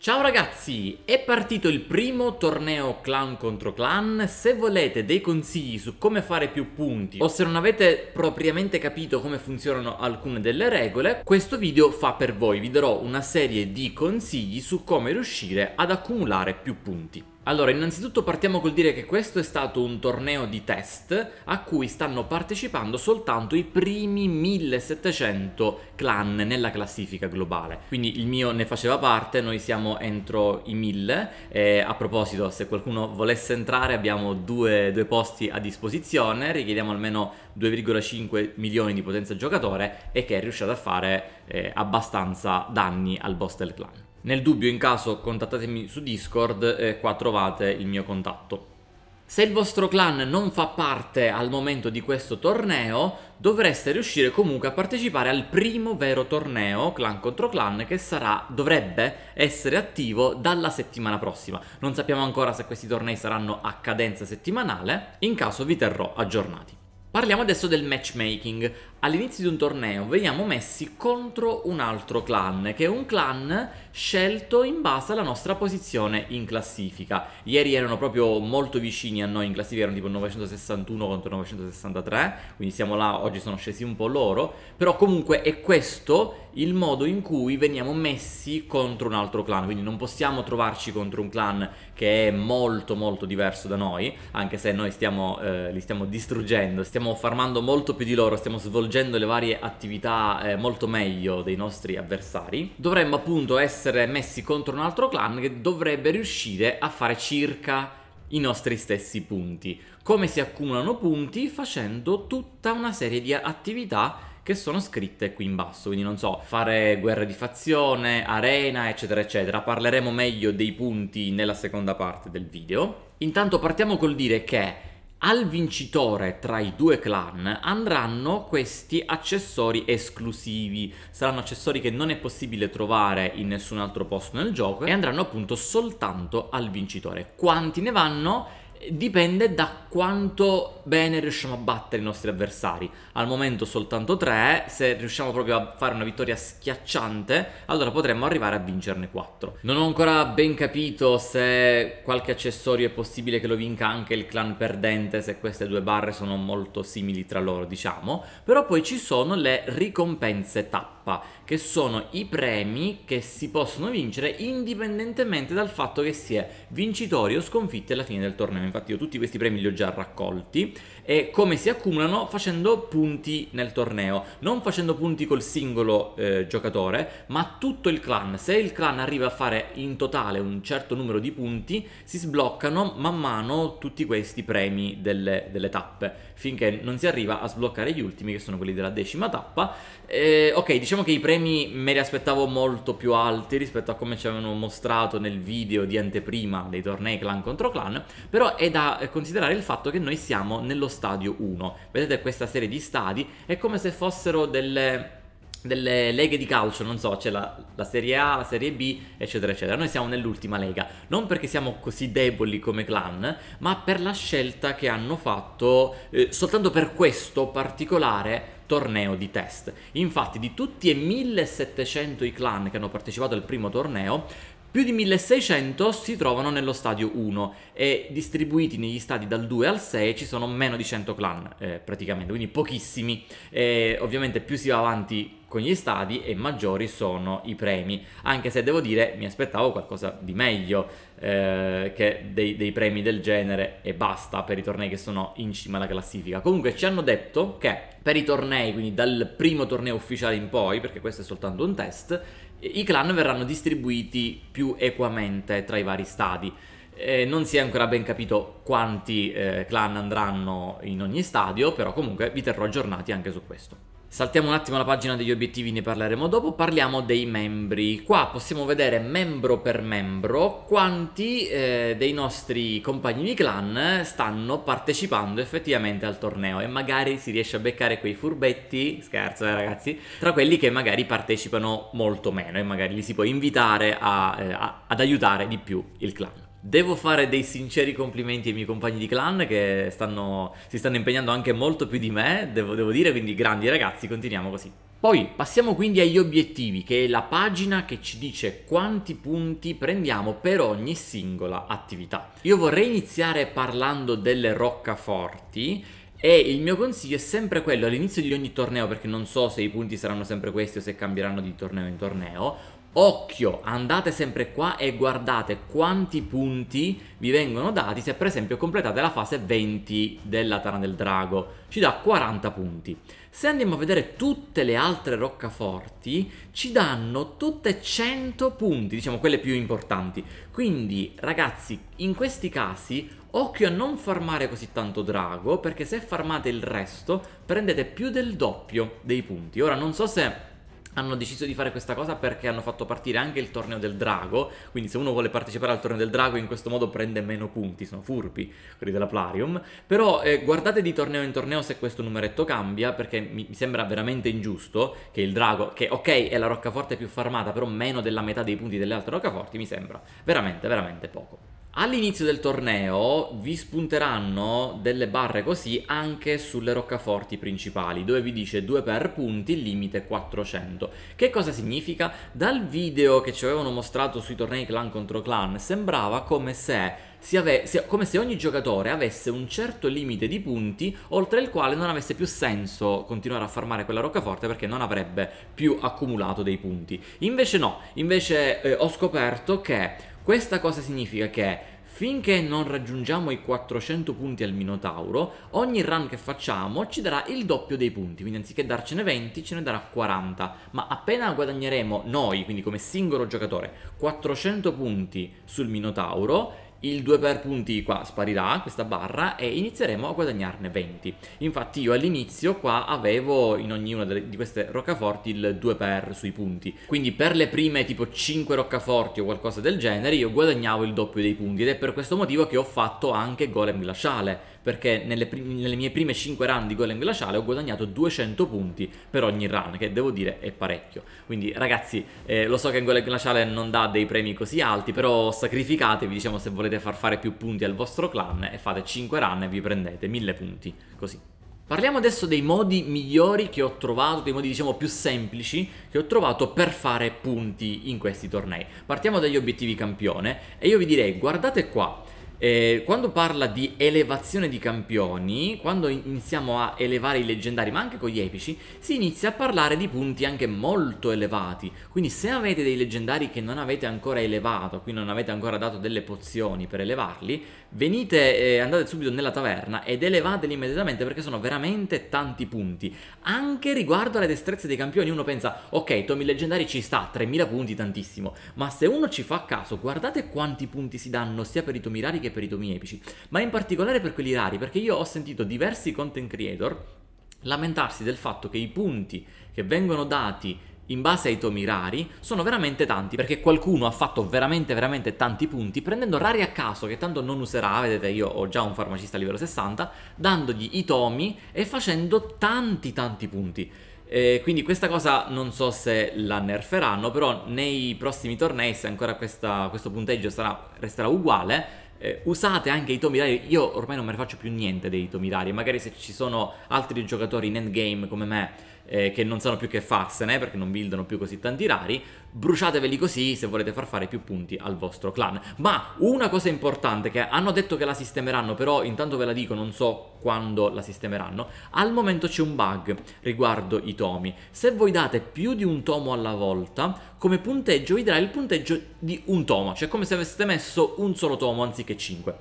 Ciao ragazzi, è partito il primo torneo clan contro clan, se volete dei consigli su come fare più punti o se non avete propriamente capito come funzionano alcune delle regole, questo video fa per voi, vi darò una serie di consigli su come riuscire ad accumulare più punti. Allora, innanzitutto partiamo col dire che questo è stato un torneo di test a cui stanno partecipando soltanto i primi 1700 clan nella classifica globale. Quindi il mio ne faceva parte, noi siamo entro i 1000. E a proposito, se qualcuno volesse entrare abbiamo due, due posti a disposizione, richiediamo almeno 2,5 milioni di potenza giocatore e che è riusciate a fare eh, abbastanza danni al boss del clan. Nel dubbio, in caso, contattatemi su Discord, e qua trovate il mio contatto. Se il vostro clan non fa parte al momento di questo torneo, dovreste riuscire comunque a partecipare al primo vero torneo clan contro clan che sarà, dovrebbe essere attivo dalla settimana prossima. Non sappiamo ancora se questi tornei saranno a cadenza settimanale, in caso vi terrò aggiornati. Parliamo adesso del matchmaking all'inizio di un torneo veniamo messi contro un altro clan, che è un clan scelto in base alla nostra posizione in classifica. Ieri erano proprio molto vicini a noi in classifica, erano tipo 961 contro 963, quindi siamo là, oggi sono scesi un po' loro, però comunque è questo il modo in cui veniamo messi contro un altro clan, quindi non possiamo trovarci contro un clan che è molto molto diverso da noi, anche se noi stiamo, eh, li stiamo distruggendo, stiamo farmando molto più di loro, stiamo svolgendo svolgendo le varie attività eh, molto meglio dei nostri avversari, dovremmo appunto essere messi contro un altro clan che dovrebbe riuscire a fare circa i nostri stessi punti. Come si accumulano punti? Facendo tutta una serie di attività che sono scritte qui in basso, quindi non so, fare guerre di fazione, arena, eccetera, eccetera. Parleremo meglio dei punti nella seconda parte del video. Intanto partiamo col dire che al vincitore tra i due clan andranno questi accessori esclusivi, saranno accessori che non è possibile trovare in nessun altro posto nel gioco e andranno appunto soltanto al vincitore. Quanti ne vanno? dipende da quanto bene riusciamo a battere i nostri avversari. Al momento soltanto 3, se riusciamo proprio a fare una vittoria schiacciante, allora potremmo arrivare a vincerne 4. Non ho ancora ben capito se qualche accessorio è possibile che lo vinca anche il clan perdente, se queste due barre sono molto simili tra loro, diciamo, però poi ci sono le ricompense tappe che sono i premi che si possono vincere indipendentemente dal fatto che si è vincitori o sconfitti alla fine del torneo. Infatti io tutti questi premi li ho già raccolti e come si accumulano facendo punti nel torneo, non facendo punti col singolo eh, giocatore, ma tutto il clan. Se il clan arriva a fare in totale un certo numero di punti, si sbloccano man mano tutti questi premi delle, delle tappe, finché non si arriva a sbloccare gli ultimi che sono quelli della decima tappa. Eh, ok, diciamo diciamo che i premi me li aspettavo molto più alti rispetto a come ci avevano mostrato nel video di anteprima dei tornei clan contro clan, però è da considerare il fatto che noi siamo nello stadio 1. Vedete questa serie di stadi, è come se fossero delle delle leghe di calcio, non so, c'è la, la, Serie A, la Serie B, eccetera, eccetera. Noi siamo nell'ultima lega, non perché siamo così deboli come clan, ma per la scelta che hanno fatto, eh, soltanto per questo particolare torneo di test. Infatti di tutti e 1700 i clan che hanno partecipato al primo torneo, più di 1600 si trovano nello stadio 1 e distribuiti negli stadi dal 2 al 6 ci sono meno di 100 clan eh, praticamente, quindi pochissimi. E, ovviamente più si va avanti con gli stadi e maggiori sono i premi, anche se devo dire mi aspettavo qualcosa di meglio eh, che dei, dei premi del genere e basta per i tornei che sono in cima alla classifica. Comunque ci hanno detto che per i tornei, quindi dal primo torneo ufficiale in poi, perché questo è soltanto un test, i clan verranno distribuiti più equamente tra i vari stadi. Eh, non si è ancora ben capito quanti eh, clan andranno in ogni stadio, però comunque vi terrò aggiornati anche su questo. Saltiamo un attimo la pagina degli obiettivi, ne parleremo dopo. Parliamo dei membri. Qua possiamo vedere membro per membro quanti eh, dei nostri compagni di clan stanno partecipando effettivamente al torneo e magari si riesce a beccare quei furbetti, scherzo eh, ragazzi, tra quelli che magari partecipano molto meno e magari li si può invitare a, eh, a, ad aiutare di più il clan. Devo fare dei sinceri complimenti ai miei compagni di clan che stanno, si stanno impegnando anche molto più di me, devo, devo dire, quindi grandi ragazzi, continuiamo così. Poi passiamo quindi agli obiettivi, che è la pagina che ci dice quanti punti prendiamo per ogni singola attività. Io vorrei iniziare parlando delle roccaforti e il mio consiglio è sempre quello all'inizio di ogni torneo, perché non so se i punti saranno sempre questi o se cambieranno di torneo in torneo, Occhio, andate sempre qua e guardate quanti punti vi vengono dati se per esempio completate la fase 20 della Tana del Drago, ci dà 40 punti. Se andiamo a vedere tutte le altre roccaforti, ci danno tutte 100 punti, diciamo quelle più importanti. Quindi ragazzi, in questi casi occhio a non farmare così tanto drago, perché se farmate il resto prendete più del doppio dei punti. Ora non so se hanno deciso di fare questa cosa perché hanno fatto partire anche il torneo del drago, quindi se uno vuole partecipare al torneo del drago in questo modo prende meno punti, sono furbi quelli della Plarium, però eh, guardate di torneo in torneo se questo numeretto cambia perché mi, sembra veramente ingiusto che il drago, che ok è la roccaforte più farmata però meno della metà dei punti delle altre roccaforti mi sembra veramente veramente poco. All'inizio del torneo vi spunteranno delle barre così anche sulle roccaforti principali dove vi dice 2 per punti, limite 400. Che cosa significa? Dal video che ci avevano mostrato sui tornei clan contro clan sembrava come se, se, come se ogni giocatore avesse un certo limite di punti oltre il quale non avesse più senso continuare a farmare quella roccaforte perché non avrebbe più accumulato dei punti. Invece no, invece eh, ho scoperto che questa cosa significa che finché non raggiungiamo i 400 punti al Minotauro, ogni run che facciamo ci darà il doppio dei punti, quindi anziché darcene 20 ce ne darà 40, ma appena guadagneremo noi, quindi come singolo giocatore, 400 punti sul Minotauro, il 2 per punti qua sparirà questa barra e inizieremo a guadagnarne 20 infatti io all'inizio qua avevo in ognuna di queste roccaforti il 2 per sui punti quindi per le prime tipo 5 roccaforti o qualcosa del genere io guadagnavo il doppio dei punti ed è per questo motivo che ho fatto anche golem glaciale perché nelle, primi, nelle mie prime 5 run di Golem Glaciale ho guadagnato 200 punti per ogni run, che devo dire è parecchio. Quindi ragazzi, eh, lo so che Golem Glaciale non dà dei premi così alti, però sacrificatevi, diciamo, se volete far fare più punti al vostro clan e fate 5 run e vi prendete 1000 punti, così. Parliamo adesso dei modi migliori che ho trovato, dei modi diciamo più semplici che ho trovato per fare punti in questi tornei. Partiamo dagli obiettivi campione e io vi direi guardate qua, eh, quando parla di elevazione di campioni, quando iniziamo a elevare i leggendari, ma anche con gli epici, si inizia a parlare di punti anche molto elevati. Quindi se avete dei leggendari che non avete ancora elevato, quindi non avete ancora dato delle pozioni per elevarli, venite, eh, andate subito nella taverna ed elevateli immediatamente perché sono veramente tanti punti. Anche riguardo alle destrezze dei campioni, uno pensa, ok, Tommy leggendari ci sta, 3000 punti tantissimo, ma se uno ci fa caso, guardate quanti punti si danno sia per i Tomirari che anche per i domini epici, ma in particolare per quelli rari, perché io ho sentito diversi content creator lamentarsi del fatto che i punti che vengono dati in base ai tomi rari sono veramente tanti perché qualcuno ha fatto veramente veramente tanti punti prendendo rari a caso che tanto non userà vedete io ho già un farmacista livello 60 dandogli i tomi e facendo tanti tanti punti eh, quindi questa cosa non so se la nerferanno però nei prossimi tornei se ancora questa, questo punteggio sarà, resterà uguale eh, usate anche i tomi tomidari, io ormai non me ne faccio più niente dei tomi tomidari, magari se ci sono altri giocatori in endgame come me eh, che non sanno più che farsene perché non buildano più così tanti rari, bruciateveli così se volete far fare più punti al vostro clan. Ma una cosa importante che hanno detto che la sistemeranno, però intanto ve la dico, non so quando la sistemeranno, al momento c'è un bug riguardo i tomi. Se voi date più di un tomo alla volta, come punteggio vi darà il punteggio di un tomo, cioè come se aveste messo un solo tomo anziché 5.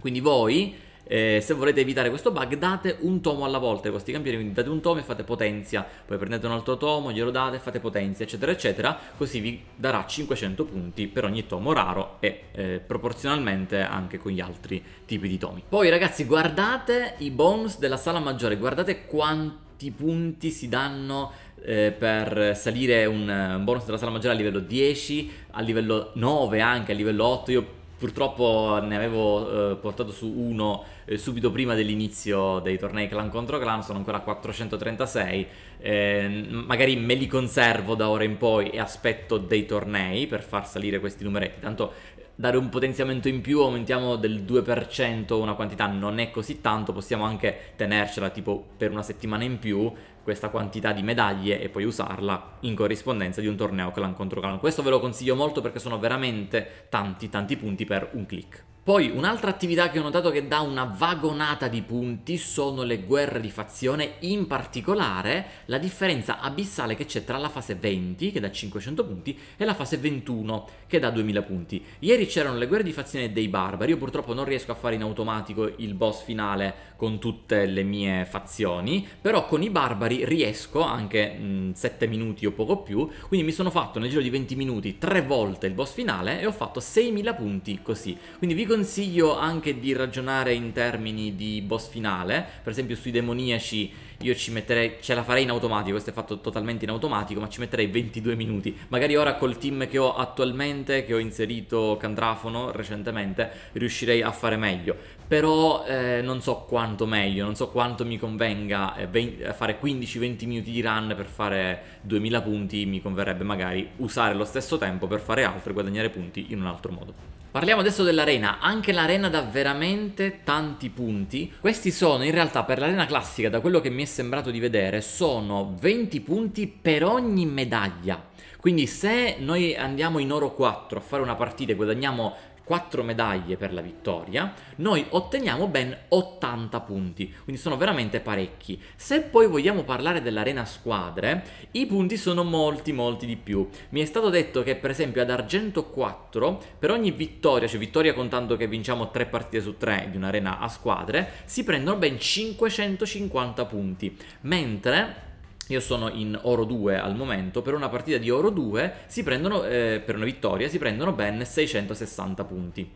Quindi voi eh, se volete evitare questo bug date un tomo alla volta ai vostri campioni, quindi date un tomo e fate potenzia, poi prendete un altro tomo, glielo date e fate potenzia, eccetera, eccetera, così vi darà 500 punti per ogni tomo raro e eh, proporzionalmente anche con gli altri tipi di tomi. Poi ragazzi guardate i bonus della sala maggiore, guardate quanti punti si danno eh, per salire un bonus della sala maggiore a livello 10, a livello 9 anche, a livello 8, io Purtroppo ne avevo eh, portato su uno eh, subito prima dell'inizio dei tornei clan contro clan, sono ancora 436, eh, magari me li conservo da ora in poi e aspetto dei tornei per far salire questi numeretti, tanto eh, dare un potenziamento in più, aumentiamo del 2% una quantità, non è così tanto, possiamo anche tenercela tipo per una settimana in più, questa quantità di medaglie e poi usarla in corrispondenza di un torneo clan contro clan. Questo ve lo consiglio molto perché sono veramente tanti tanti punti per un click. Poi un'altra attività che ho notato che dà una vagonata di punti sono le guerre di fazione, in particolare la differenza abissale che c'è tra la fase 20 che dà 500 punti e la fase 21 che dà 2000 punti. Ieri c'erano le guerre di fazione dei barbari, io purtroppo non riesco a fare in automatico il boss finale con tutte le mie fazioni, però con i barbari riesco anche mh, mm, 7 minuti o poco più, quindi mi sono fatto nel giro di 20 minuti 3 volte il boss finale e ho fatto 6000 punti così. Quindi vi consiglio consiglio anche di ragionare in termini di boss finale, per esempio sui demoniaci io ci metterei, ce la farei in automatico, questo è fatto totalmente in automatico, ma ci metterei 22 minuti. Magari ora col team che ho attualmente, che ho inserito Cantrafono recentemente, riuscirei a fare meglio. Però eh, non so quanto meglio, non so quanto mi convenga eh, eh, fare 15-20 minuti di run per fare 2000 punti, mi converrebbe magari usare lo stesso tempo per fare altro e guadagnare punti in un altro modo. Parliamo adesso dell'arena, anche l'arena dà veramente tanti punti. Questi sono in realtà per l'arena classica, da quello che mi è sembrato di vedere, sono 20 punti per ogni medaglia. Quindi se noi andiamo in oro 4 a fare una partita e guadagniamo 4 medaglie per la vittoria, noi otteniamo ben 80 punti, quindi sono veramente parecchi. Se poi vogliamo parlare dell'arena squadre, i punti sono molti molti di più. Mi è stato detto che per esempio ad argento 4, per ogni vittoria, cioè vittoria contando che vinciamo 3 partite su 3 di un'arena a squadre, si prendono ben 550 punti, mentre io sono in oro 2 al momento, per una partita di oro 2 si prendono, eh, per una vittoria si prendono ben 660 punti.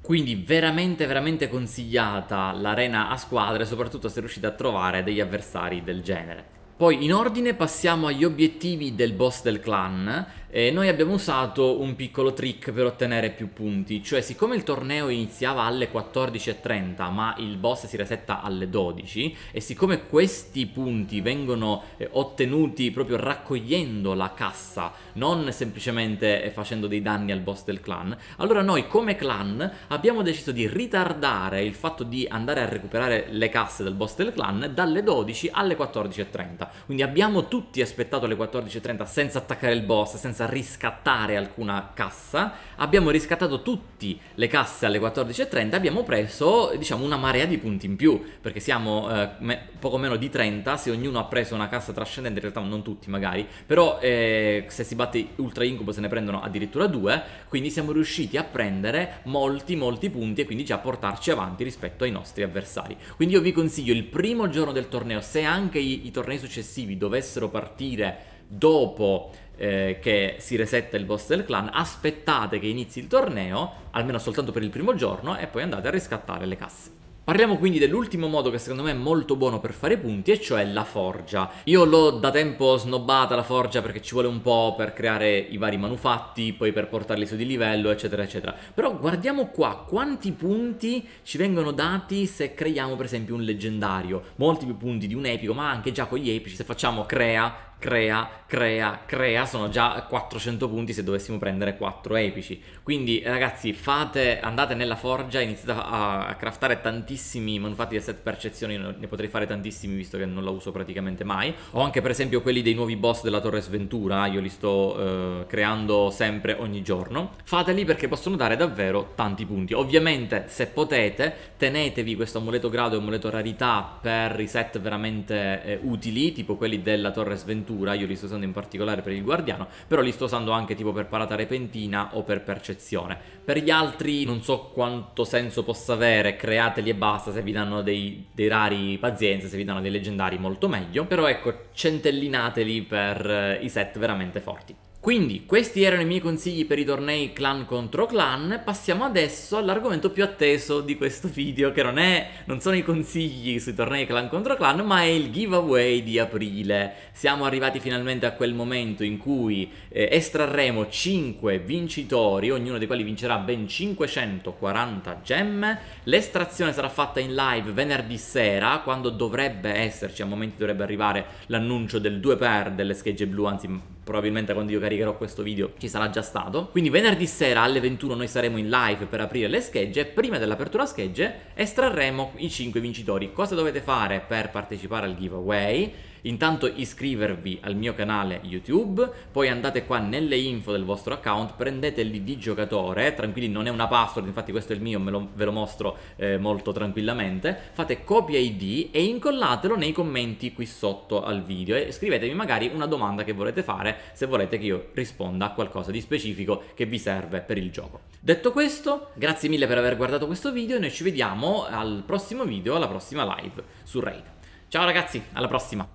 Quindi veramente veramente consigliata l'arena a squadre, soprattutto se riuscite a trovare degli avversari del genere. Poi in ordine passiamo agli obiettivi del boss del clan, eh, noi abbiamo usato un piccolo trick per ottenere più punti, cioè siccome il torneo iniziava alle 14.30 ma il boss si resetta alle 12 e siccome questi punti vengono eh, ottenuti proprio raccogliendo la cassa, non semplicemente eh, facendo dei danni al boss del clan, allora noi come clan abbiamo deciso di ritardare il fatto di andare a recuperare le casse del boss del clan dalle 12 alle 14.30, quindi abbiamo tutti aspettato le 14.30 senza attaccare il boss, senza senza riscattare alcuna cassa, abbiamo riscattato tutte le casse alle 14.30, abbiamo preso diciamo una marea di punti in più, perché siamo eh, me poco meno di 30, se ognuno ha preso una cassa trascendente, in realtà non tutti magari, però eh, se si batte Ultra Incubo se ne prendono addirittura due, quindi siamo riusciti a prendere molti molti punti e quindi già portarci avanti rispetto ai nostri avversari. Quindi io vi consiglio il primo giorno del torneo, se anche i, i tornei successivi dovessero partire dopo eh, che si resetta il boss del clan, aspettate che inizi il torneo, almeno soltanto per il primo giorno, e poi andate a riscattare le casse. Parliamo quindi dell'ultimo modo che secondo me è molto buono per fare punti, e cioè la forgia. Io l'ho da tempo snobbata la forgia perché ci vuole un po' per creare i vari manufatti, poi per portarli su di livello, eccetera, eccetera. Però guardiamo qua quanti punti ci vengono dati se creiamo per esempio un leggendario. Molti più punti di un epico, ma anche già con gli epici, se facciamo crea crea, crea, crea, sono già 400 punti se dovessimo prendere 4 epici. Quindi ragazzi fate, andate nella forgia, iniziate a, a craftare tantissimi manufatti di asset percezioni, ne potrei fare tantissimi visto che non la uso praticamente mai. Ho anche per esempio quelli dei nuovi boss della Torre Sventura, io li sto eh, creando sempre ogni giorno. Fateli perché possono dare davvero tanti punti. Ovviamente se potete tenetevi questo amuleto grado e amuleto rarità per i set veramente eh, utili, tipo quelli della Torre Sventura natura, io li sto usando in particolare per il guardiano, però li sto usando anche tipo per parata repentina o per percezione. Per gli altri non so quanto senso possa avere, createli e basta, se vi danno dei, dei rari pazienza, se vi danno dei leggendari molto meglio, però ecco, centellinateli per eh, i set veramente forti. Quindi questi erano i miei consigli per i tornei clan contro clan, passiamo adesso all'argomento più atteso di questo video che non, è, non sono i consigli sui tornei clan contro clan ma è il giveaway di aprile. Siamo arrivati finalmente a quel momento in cui eh, estrarremo 5 vincitori, ognuno dei quali vincerà ben 540 gemme, l'estrazione sarà fatta in live venerdì sera quando dovrebbe esserci, a momenti dovrebbe arrivare l'annuncio del 2 per delle schegge blu, anzi probabilmente quando io caricherò questo video ci sarà già stato. Quindi venerdì sera alle 21 noi saremo in live per aprire le schegge, prima dell'apertura schegge estrarremo i 5 vincitori. Cosa dovete fare per partecipare al giveaway? Intanto iscrivervi al mio canale YouTube, poi andate qua nelle info del vostro account, prendete l'ID giocatore, tranquilli non è una password, infatti questo è il mio, lo, ve lo mostro eh, molto tranquillamente, fate copia ID e incollatelo nei commenti qui sotto al video e scrivetemi magari una domanda che volete fare se volete che io risponda a qualcosa di specifico che vi serve per il gioco. Detto questo, grazie mille per aver guardato questo video e noi ci vediamo al prossimo video, alla prossima live su Raid. Ciao ragazzi, alla prossima!